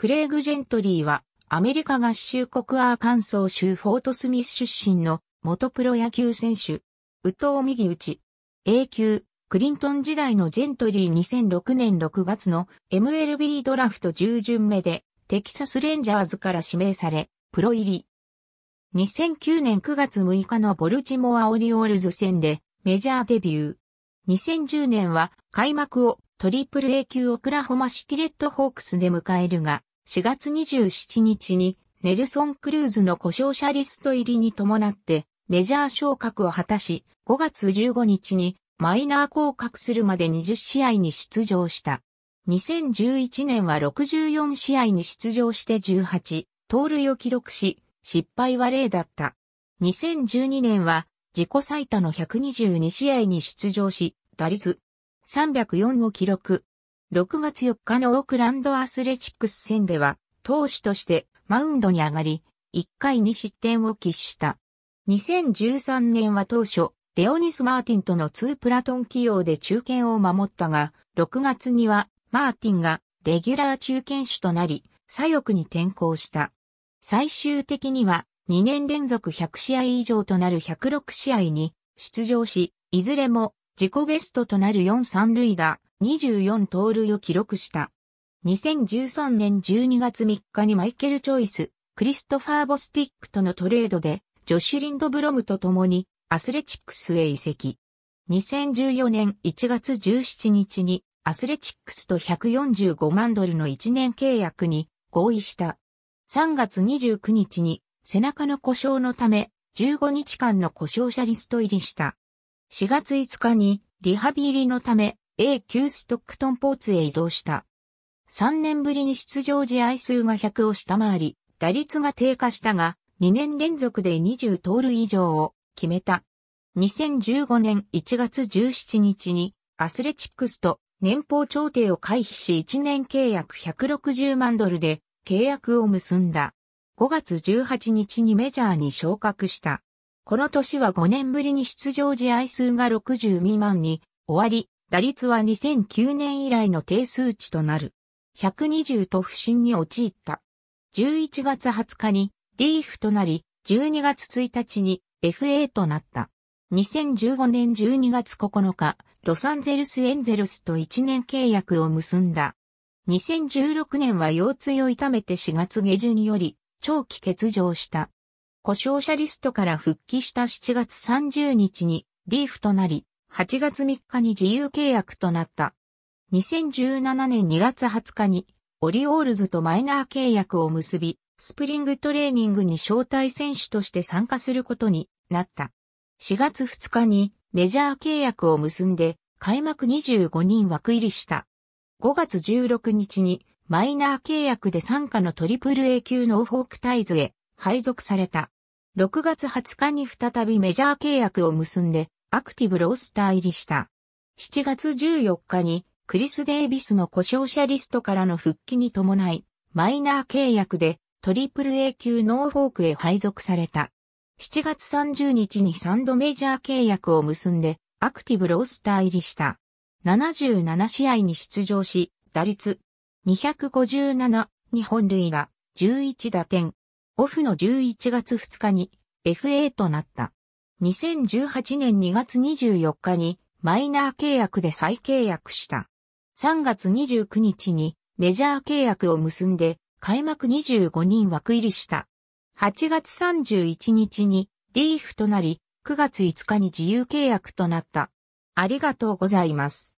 クレイグ・ジェントリーは、アメリカ合衆国アーカンソー州フォートスミス出身の元プロ野球選手、宇藤右打ち、A 級、クリントン時代のジェントリー2006年6月の MLB ドラフト10巡目で、テキサスレンジャーズから指名され、プロ入り。2009年9月6日のボルチモア・オリオールズ戦でメジャーデビュー。2010年は開幕をトリプル A 級オクラホマシティレッドホークスで迎えるが、4月27日にネルソン・クルーズの故障者リスト入りに伴ってメジャー昇格を果たし、5月15日にマイナー降格するまで20試合に出場した。2011年は64試合に出場して18、盗塁を記録し、失敗は0だった。2012年は自己最多の122試合に出場し、打率304を記録。6月4日のオークランドアスレチックス戦では、投手としてマウンドに上がり、1回に失点を喫した。2013年は当初、レオニス・マーティンとの2プラトン起用で中堅を守ったが、6月にはマーティンがレギュラー中堅手となり、左翼に転向した。最終的には2年連続100試合以上となる106試合に出場し、いずれも自己ベストとなる4三塁打、24盗塁を記録した。2013年12月3日にマイケル・チョイス、クリストファー・ボスティックとのトレードで、ジョシュ・リンドブロムと共にアスレチックスへ移籍。2014年1月17日にアスレチックスと145万ドルの1年契約に合意した。3月29日に背中の故障のため15日間の故障者リスト入りした。4月5日にリハビリのため A 級ストックトンポーツへ移動した。3年ぶりに出場試合数が100を下回り、打率が低下したが、2年連続で20盗塁以上を決めた。2015年1月17日にアスレチックスと年俸調停を回避し1年契約160万ドルで契約を結んだ。5月18日にメジャーに昇格した。この年は5年ぶりに出場試合数が60未満に終わり、打率は2009年以来の低数値となる。120と不振に陥った。11月20日に DF となり、12月1日に FA となった。2015年12月9日、ロサンゼルスエンゼルスと1年契約を結んだ。2016年は腰椎を痛めて4月下旬により、長期欠場した。故障者リストから復帰した7月30日にリーフとなり、8月3日に自由契約となった。2017年2月20日にオリオールズとマイナー契約を結び、スプリングトレーニングに招待選手として参加することになった。4月2日にメジャー契約を結んで開幕25人枠入りした。5月16日にマイナー契約で参加のトリプル A 級ノーフォークタイズへ配属された。6月20日に再びメジャー契約を結んでアクティブロースター入りした。7月14日にクリス・デイビスの故障者リストからの復帰に伴い、マイナー契約でトリプル A 級ノーフォークへ配属された。7月30日に3度メジャー契約を結んで、アクティブロースター入りした。77試合に出場し、打率257、日本塁が11打点。オフの11月2日に FA となった。2018年2月24日にマイナー契約で再契約した。3月29日にメジャー契約を結んで開幕25人枠入りした。8月31日にリーフとなり、9月5日に自由契約となった。ありがとうございます。